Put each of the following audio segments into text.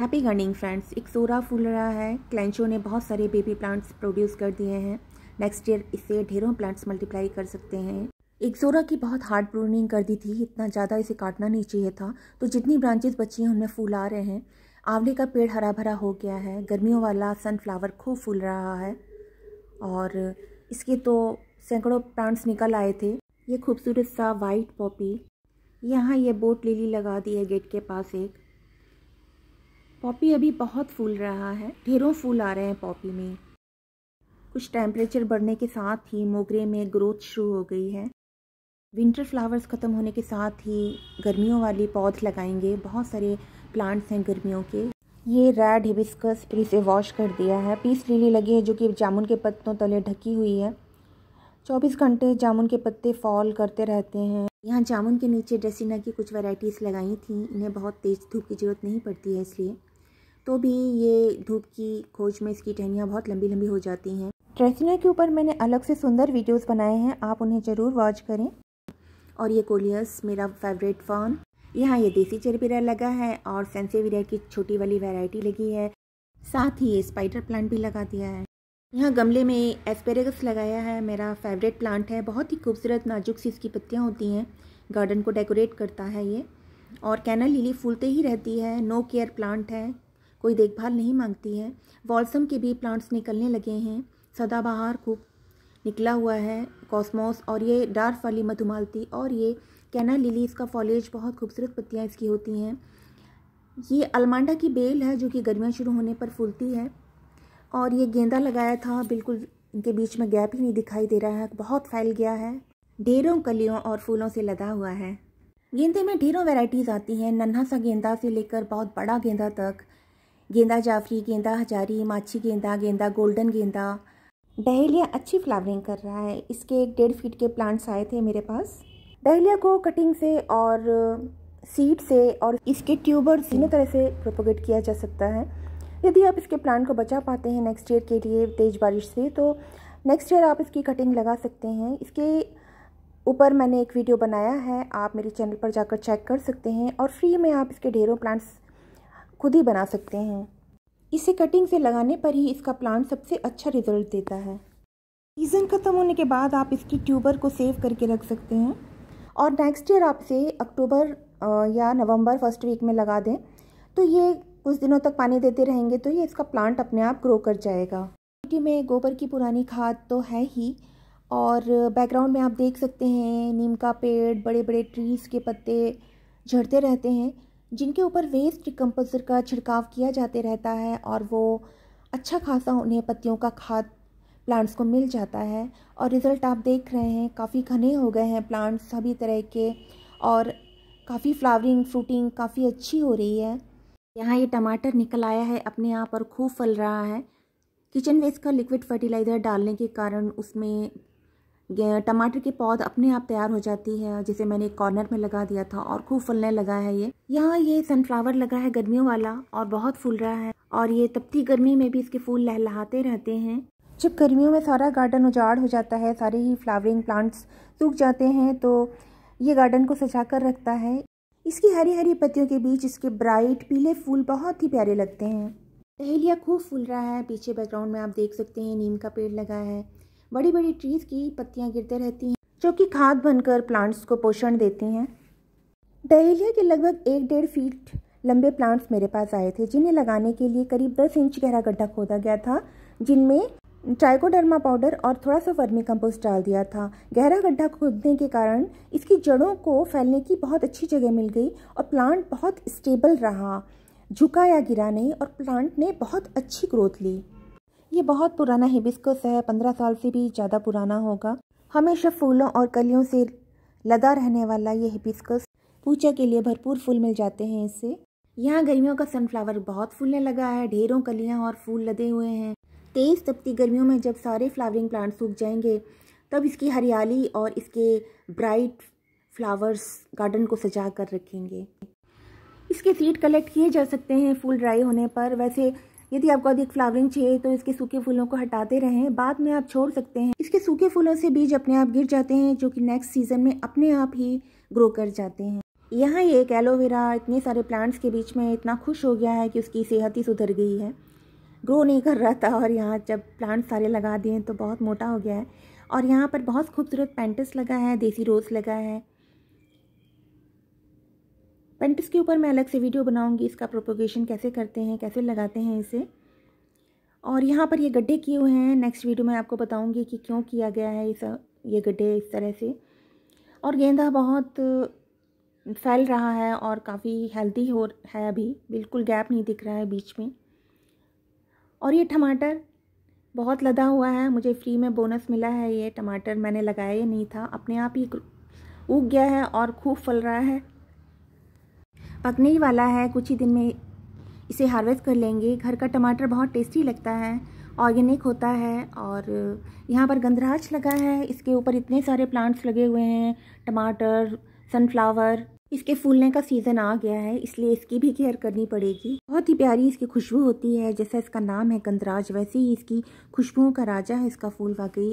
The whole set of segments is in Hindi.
हैप्पी गर्निंग फ्रेंड्स एक सोरा फूल रहा है क्लेंचो ने बहुत सारे बेबी प्लांट्स प्रोड्यूस कर दिए हैं नेक्स्ट ईयर इससे ढेरों प्लांट्स मल्टीप्लाई कर सकते हैं एक्सोरा की बहुत हार्ड प्रूनिंग कर दी थी इतना ज़्यादा इसे काटना नहीं चाहिए था तो जितनी ब्रांचेस बची हैं उनमें फूल आ रहे हैं आंवले का पेड़ हरा भरा हो गया है गर्मियों वाला सनफ्लावर खूब फूल रहा है और इसके तो सैकड़ों प्लांट्स निकल आए थे ये खूबसूरत सा वाइट पॉपी यहाँ ये बोट लिली लगा दी है गेट के पास एक पॉपी अभी बहुत फूल रहा है ढेरों फूल आ रहे हैं पॉपी में कुछ टेम्परेचर बढ़ने के साथ ही मोगरे में ग्रोथ शुरू हो गई है विंटर फ्लावर्स ख़त्म होने के साथ ही गर्मियों वाले पौध लगाएंगे बहुत सारे प्लांट्स हैं गर्मियों के ये रेड हिबिस्कस फिर इसे वॉश कर दिया है पीस लीली लगी है जो कि जामुन के पत्तों तले ढकी हुई है 24 घंटे जामुन के पत्ते फॉल करते रहते हैं यहाँ जामुन के नीचे ड्रेसिना की कुछ वैरायटीज़ लगाई थी इन्हें बहुत तेज़ धूप की ज़रूरत नहीं पड़ती है इसलिए तो भी ये धूप की खोज में इसकी टहनियाँ बहुत लंबी लंबी हो जाती हैं ट्रेसिना के ऊपर मैंने अलग से सुंदर वीडियोस बनाए हैं आप उन्हें ज़रूर वॉच करें और ये कोलियस मेरा फेवरेट फॉर्म यहाँ ये देसी चरबीरा लगा है और सेंसेविरा की छोटी वाली वैरायटी लगी है साथ ही ये स्पाइडर प्लांट भी लगा दिया है यहाँ गमले में एस्पेरेगस लगाया है मेरा फेवरेट प्लांट है बहुत ही खूबसूरत नाजुक सी इसकी पत्तियाँ होती हैं गार्डन को डेकोरेट करता है ये और कैनल लिली फूलते ही रहती है नो केयर प्लांट है कोई देखभाल नहीं मांगती है वॉल्सम के भी प्लांट्स निकलने लगे हैं सदाबहार खूब निकला हुआ है कॉस्मोस और ये डार्क वाली मधुमालती और ये कैना लिली इसका फॉलेज बहुत खूबसूरत पत्तियाँ इसकी होती हैं ये अलमांडा की बेल है जो कि गर्मियाँ शुरू होने पर फूलती है और ये गेंदा लगाया था बिल्कुल इनके बीच में गैप ही नहीं दिखाई दे रहा है बहुत फैल गया है ढेरों कलियों और फूलों से लदा हुआ है गेंदे में ढेरों वेराइटीज़ आती हैं नन्हा सा गेंदा से लेकर बहुत बड़ा गेंदा तक गेंदा जाफरी गेंदा हजारी माछी गेंदा गेंदा गोल्डन गेंदा डहेलिया अच्छी फ्लावरिंग कर रहा है इसके एक डेढ़ फीट के प्लांट्स आए थे मेरे पास डहेलिया को कटिंग से और सीड से और इसके ट्यूबर तीनों तरह से प्रोपोगेट किया जा सकता है यदि आप इसके प्लांट को बचा पाते हैं नेक्स्ट ईयर के लिए तेज़ बारिश से तो नेक्स्ट ईयर आप इसकी कटिंग लगा सकते हैं इसके ऊपर मैंने एक वीडियो बनाया है आप मेरे चैनल पर जाकर चेक कर सकते हैं और फ्री में आप इसके ढेरों प्लांट्स खुद ही बना सकते हैं इसे कटिंग से लगाने पर ही इसका प्लांट सबसे अच्छा रिजल्ट देता है सीज़न ख़त्म होने के बाद आप इसकी ट्यूबर को सेव करके रख सकते हैं और नेक्स्ट ईयर आप इसे अक्टूबर या नवंबर फर्स्ट वीक में लगा दें तो ये कुछ दिनों तक पानी देते रहेंगे तो ये इसका प्लांट अपने आप ग्रो कर जाएगा मिट्टी में गोबर की पुरानी खाद तो है ही और बैकग्राउंड में आप देख सकते हैं नीम का पेड़ बड़े बड़े ट्रीज़ के पत्ते झड़ते रहते हैं जिनके ऊपर वेस्ट कंपोजर का छिड़काव किया जाते रहता है और वो अच्छा खासा उन्हें पत्तियों का खाद प्लांट्स को मिल जाता है और रिज़ल्ट आप देख रहे हैं काफ़ी घने हो गए हैं प्लांट्स सभी तरह के और काफ़ी फ्लावरिंग फ्रूटिंग काफ़ी अच्छी हो रही है यहाँ ये टमाटर निकल आया है अपने आप और खूब फल रहा है किचन वेस्ट का लिक्विड फर्टिलाइज़र डालने के कारण उसमें टमाटर के पौध अपने आप तैयार हो जाती है जिसे मैंने एक कॉर्नर में लगा दिया था और खूब फलने लगा है ये यहाँ ये सनफ्लावर लगा है गर्मियों वाला और बहुत फूल रहा है और ये तपती गर्मी में भी इसके फूल लहलहाते रहते हैं जब गर्मियों में सारा गार्डन उजाड़ हो जाता है सारे ही फ्लावरिंग प्लांट्स सूख जाते हैं तो ये गार्डन को सजा कर रखता है इसकी हरी हरी पत्तियों के बीच इसके ब्राइट पीले फूल बहुत ही प्यारे लगते हैं डहेलिया खूब फूल रहा है पीछे बैकग्राउंड में आप देख सकते हैं नीम का पेड़ लगा है बड़ी बड़ी ट्रीज़ की पत्तियाँ गिरते रहती हैं जो कि खाद बनकर प्लांट्स को पोषण देती हैं डहेलिया के लगभग एक डेढ़ फीट लंबे प्लांट्स मेरे पास आए थे जिन्हें लगाने के लिए करीब दस इंच गहरा गड्ढा खोदा गया था जिनमें ट्राइकोडर्मा पाउडर और थोड़ा सा वर्मी कंपोस्ट डाल दिया था गहरा गड्ढा खोदने के कारण इसकी जड़ों को फैलने की बहुत अच्छी जगह मिल गई और प्लांट बहुत स्टेबल रहा झुका या गिरा नहीं और प्लांट ने बहुत अच्छी ग्रोथ ली ये बहुत पुराना हिबिस्कस है पंद्रह साल से भी ज़्यादा पुराना होगा हमेशा फूलों और कलियों से लदा रहने वाला ये हिबिस्कस पूजा के लिए भरपूर फूल मिल जाते हैं इससे यहाँ गर्मियों का सनफ्लावर बहुत फूलने लगा है ढेरों कलियाँ और फूल लदे हुए हैं तेज़ तपती गर्मियों में जब सारे फ्लावरिंग प्लांट सूख जाएंगे तब इसकी हरियाली और इसके ब्राइट फ्लावर्स गार्डन को सजा कर रखेंगे इसके सीड कलेक्ट किए जा सकते हैं फूल ड्राई होने पर वैसे यदि आपको अधिक फ्लावरिंग चाहिए तो इसके सूखे फूलों को हटाते रहें बाद में आप छोड़ सकते हैं इसके सूखे फूलों से बीज अपने आप गिर जाते हैं जो कि नेक्स्ट सीजन में अपने आप ही ग्रो कर जाते हैं यहाँ ये एक एलोवेरा इतने सारे प्लांट्स के बीच में इतना खुश हो गया है कि उसकी सेहत ही सुधर गई है ग्रो नहीं कर रहा था और यहाँ जब प्लांट्स सारे लगा दिए तो बहुत मोटा हो गया है और यहाँ पर बहुत खूबसूरत पेंटस लगा है देसी रोज़ लगा है पेंटिस के ऊपर मैं अलग से वीडियो बनाऊंगी इसका प्रोपोगेशन कैसे करते हैं कैसे लगाते हैं इसे और यहाँ पर ये गड्ढे किए हुए हैं नेक्स्ट वीडियो में आपको बताऊंगी कि क्यों किया गया है इस ये गड्ढे इस तरह से और गेंदा बहुत फैल रहा है और काफ़ी हेल्दी हो है अभी बिल्कुल गैप नहीं दिख रहा है बीच में और ये टमाटर बहुत लदा हुआ है मुझे फ्री में बोनस मिला है ये टमाटर मैंने लगाया ही नहीं था अपने आप ही उग गया है और खूब फल रहा है पकने ही वाला है कुछ ही दिन में इसे हार्वेस्ट कर लेंगे घर का टमाटर बहुत टेस्टी लगता है ऑर्गेनिक होता है और यहाँ पर गंदराज लगा है इसके ऊपर इतने सारे प्लांट्स लगे हुए हैं टमाटर सनफ्लावर इसके फूलने का सीज़न आ गया है इसलिए इसकी भी केयर करनी पड़ेगी बहुत ही प्यारी इसकी खुशबू होती है जैसा इसका नाम है गंदराज वैसे ही इसकी खुशबुओं का राजा है इसका फूल वाकई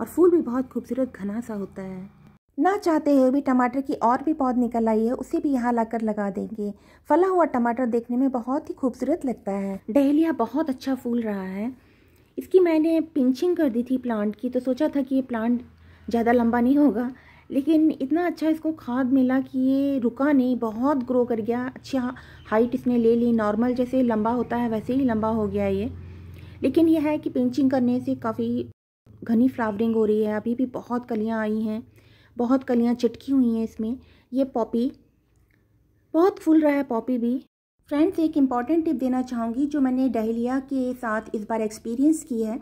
और फूल भी बहुत खूबसूरत घना सा होता है ना चाहते हुए भी टमाटर की और भी पौध निकल आई है उसे भी यहाँ लाकर लगा देंगे फला हुआ टमाटर देखने में बहुत ही खूबसूरत लगता है डहलिया बहुत अच्छा फूल रहा है इसकी मैंने पिंचिंग कर दी थी प्लांट की तो सोचा था कि ये प्लांट ज़्यादा लंबा नहीं होगा लेकिन इतना अच्छा इसको खाद मिला कि ये रुका नहीं बहुत ग्रो कर गया अच्छा हाइट इसने ले ली नॉर्मल जैसे लंबा होता है वैसे ही लंबा हो गया ये लेकिन यह है कि पिंचिंग करने से काफ़ी घनी फ्लावरिंग हो रही है अभी भी बहुत कलियाँ आई हैं बहुत कलियाँ चिटकी हुई हैं इसमें ये पॉपी बहुत फूल रहा है पॉपी भी फ्रेंड्स एक इम्पॉर्टेंट टिप देना चाहूँगी जो मैंने डहलिया के साथ इस बार एक्सपीरियंस की है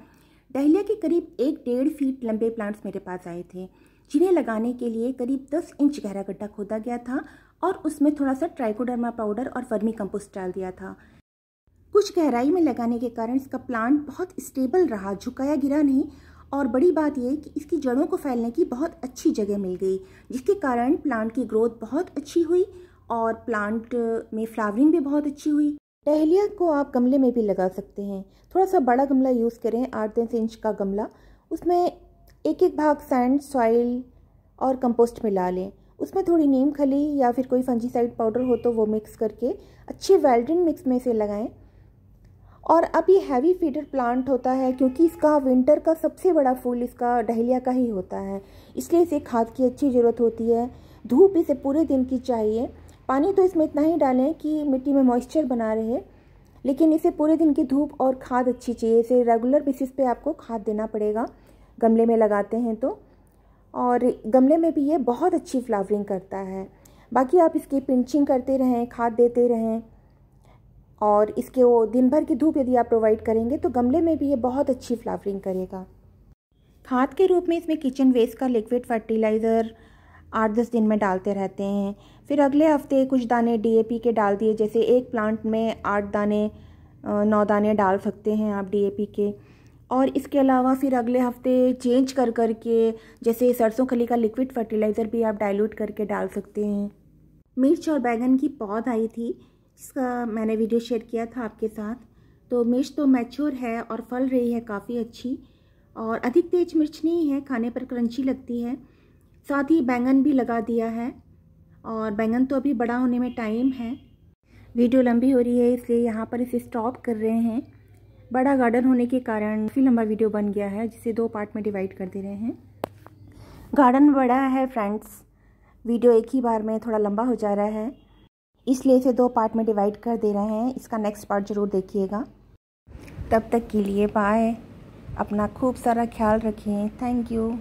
डहलिया के करीब एक डेढ़ फीट लंबे प्लांट्स मेरे पास आए थे जिन्हें लगाने के लिए करीब दस इंच गहरा गड्ढा खोदा गया था और उसमें थोड़ा सा ट्राइकोडर्मा पाउडर और फर्मी कंपोस्ट डाल दिया था कुछ गहराई में लगाने के कारण इसका प्लांट बहुत स्टेबल रहा झुकाया गिरा नहीं और बड़ी बात यह कि इसकी जड़ों को फैलने की बहुत अच्छी जगह मिल गई जिसके कारण प्लांट की ग्रोथ बहुत अच्छी हुई और प्लांट में फ्लावरिंग भी बहुत अच्छी हुई डहलिया को आप गमले में भी लगा सकते हैं थोड़ा सा बड़ा गमला यूज़ करें आठ दस इंच का गमला उसमें एक एक भाग सैंड सॉइल और कंपोस्ट मिला लें उसमें थोड़ी नीम खली या फिर कोई फंजीसाइड पाउडर हो तो वो मिक्स करके अच्छे वेल्डन मिक्स में से लगाएं और अब ये हैवी फीडर प्लांट होता है क्योंकि इसका विंटर का सबसे बड़ा फूल इसका डहलिया का ही होता है इसलिए इसे खाद की अच्छी ज़रूरत होती है धूप इसे पूरे दिन की चाहिए पानी तो इसमें इतना ही डालें कि मिट्टी में मॉइस्चर बना रहे लेकिन इसे पूरे दिन की धूप और खाद अच्छी चाहिए इसे रेगुलर बेसिस पे आपको खाद देना पड़ेगा गमले में लगाते हैं तो और गमले में भी ये बहुत अच्छी फ्लावरिंग करता है बाकी आप इसकी पिंचिंग करते रहें खाद देते रहें और इसके वो दिन भर की धूप यदि आप प्रोवाइड करेंगे तो गमले में भी ये बहुत अच्छी फ्लावरिंग करेगा खाद के रूप में इसमें किचन वेस्ट का लिक्विड फर्टिलाइज़र आठ दस दिन में डालते रहते हैं फिर अगले हफ्ते कुछ दाने डीएपी के डाल दिए जैसे एक प्लांट में आठ दाने नौ दाने डाल सकते हैं आप डी के और इसके अलावा फिर अगले हफ्ते चेंज कर कर के जैसे सरसों खली का लिक्विड फर्टिलाइज़र भी आप डाइल्यूट करके डाल सकते हैं मिर्च और बैंगन की पौध आई थी जिसका मैंने वीडियो शेयर किया था आपके साथ तो मिर्च तो मैच्योर है और फल रही है काफ़ी अच्छी और अधिक तेज मिर्च नहीं है खाने पर क्रंची लगती है साथ ही बैंगन भी लगा दिया है और बैंगन तो अभी बड़ा होने में टाइम है वीडियो लंबी हो रही है इसलिए यहाँ पर इसे स्टॉप कर रहे हैं बड़ा गार्डन होने के कारण काफ़ी लंबा वीडियो बन गया है जिसे दो पार्ट में डिवाइड कर दे रहे हैं गार्डन बड़ा है फ्रेंड्स वीडियो एक ही बार में थोड़ा लंबा हो जा रहा है इसलिए इसे दो पार्ट में डिवाइड कर दे रहे हैं इसका नेक्स्ट पार्ट ज़रूर देखिएगा तब तक के लिए बाय अपना खूब सारा ख्याल रखें थैंक यू